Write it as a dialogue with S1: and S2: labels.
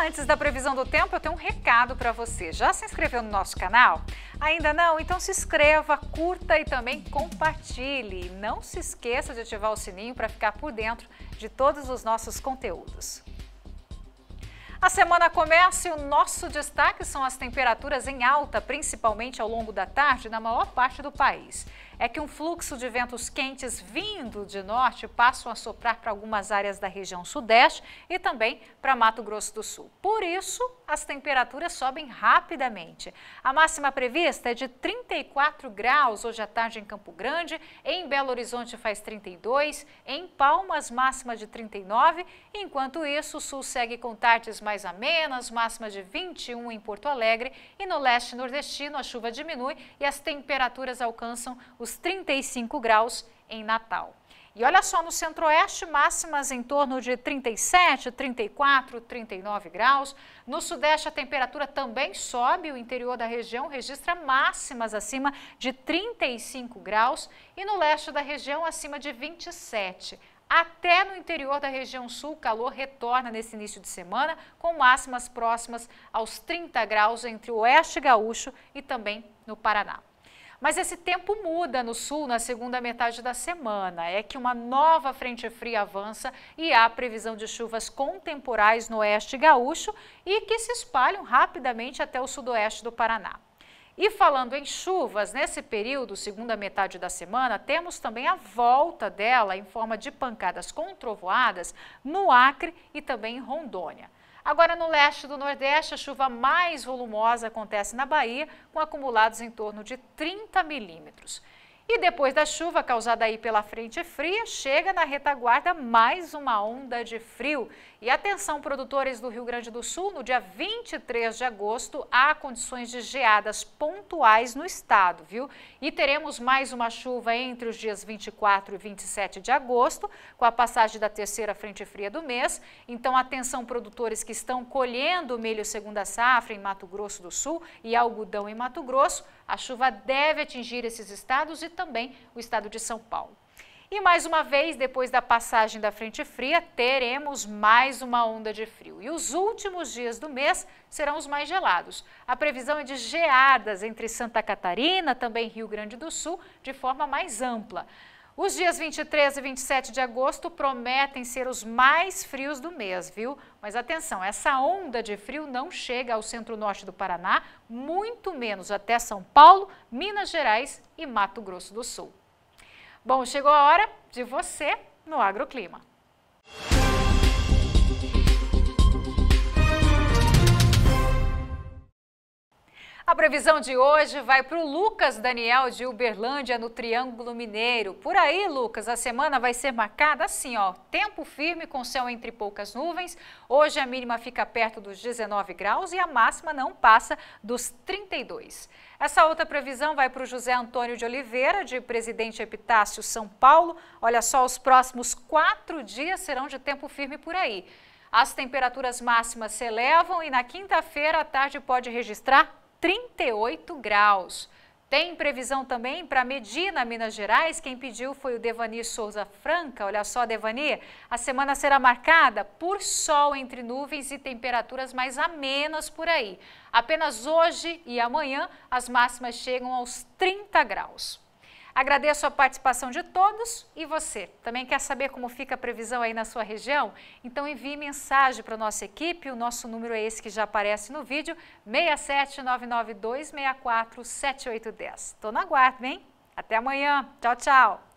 S1: antes da previsão do tempo, eu tenho um recado para você. Já se inscreveu no nosso canal? Ainda não? Então se inscreva, curta e também compartilhe. não se esqueça de ativar o sininho para ficar por dentro de todos os nossos conteúdos. A semana começa e o nosso destaque são as temperaturas em alta, principalmente ao longo da tarde, na maior parte do país é que um fluxo de ventos quentes vindo de norte passam a soprar para algumas áreas da região sudeste e também para Mato Grosso do Sul. Por isso, as temperaturas sobem rapidamente. A máxima prevista é de 34 graus hoje à tarde em Campo Grande, em Belo Horizonte faz 32, em Palmas máxima de 39, enquanto isso o sul segue com tardes mais amenas, máxima de 21 em Porto Alegre e no leste nordestino a chuva diminui e as temperaturas alcançam os dos 35 graus em Natal. E olha só, no centro-oeste, máximas em torno de 37, 34, 39 graus. No sudeste, a temperatura também sobe. O interior da região registra máximas acima de 35 graus. E no leste da região, acima de 27. Até no interior da região sul, o calor retorna nesse início de semana, com máximas próximas aos 30 graus entre o oeste gaúcho e também no Paraná. Mas esse tempo muda no sul na segunda metade da semana. É que uma nova frente fria avança e há previsão de chuvas contemporais no oeste gaúcho e que se espalham rapidamente até o sudoeste do Paraná. E falando em chuvas, nesse período, segunda metade da semana, temos também a volta dela em forma de pancadas controvoadas no Acre e também em Rondônia. Agora, no leste do Nordeste, a chuva mais volumosa acontece na Bahia, com acumulados em torno de 30 milímetros. E depois da chuva causada aí pela frente fria, chega na retaguarda mais uma onda de frio. E atenção, produtores do Rio Grande do Sul, no dia 23 de agosto há condições de geadas pontuais no estado, viu? E teremos mais uma chuva entre os dias 24 e 27 de agosto, com a passagem da terceira frente fria do mês. Então, atenção, produtores que estão colhendo milho segunda safra em Mato Grosso do Sul e algodão em Mato Grosso, a chuva deve atingir esses estados e também o estado de São Paulo. E mais uma vez, depois da passagem da frente fria, teremos mais uma onda de frio. E os últimos dias do mês serão os mais gelados. A previsão é de geadas entre Santa Catarina, também Rio Grande do Sul, de forma mais ampla. Os dias 23 e 27 de agosto prometem ser os mais frios do mês, viu? Mas atenção, essa onda de frio não chega ao centro-norte do Paraná, muito menos até São Paulo, Minas Gerais e Mato Grosso do Sul. Bom, chegou a hora de você no Agroclima. previsão de hoje vai para o Lucas Daniel de Uberlândia, no Triângulo Mineiro. Por aí, Lucas, a semana vai ser marcada assim, ó, tempo firme com céu entre poucas nuvens. Hoje a mínima fica perto dos 19 graus e a máxima não passa dos 32. Essa outra previsão vai para o José Antônio de Oliveira, de Presidente Epitácio, São Paulo. Olha só, os próximos quatro dias serão de tempo firme por aí. As temperaturas máximas se elevam e na quinta-feira à tarde pode registrar 38 graus. Tem previsão também para Medina, Minas Gerais. Quem pediu foi o Devani Souza Franca. Olha só, Devani, a semana será marcada por sol entre nuvens e temperaturas mais amenas por aí. Apenas hoje e amanhã as máximas chegam aos 30 graus. Agradeço a participação de todos e você. Também quer saber como fica a previsão aí na sua região? Então envie mensagem para a nossa equipe. O nosso número é esse que já aparece no vídeo, 67992647810. Tô na guarda, hein? Até amanhã. Tchau, tchau.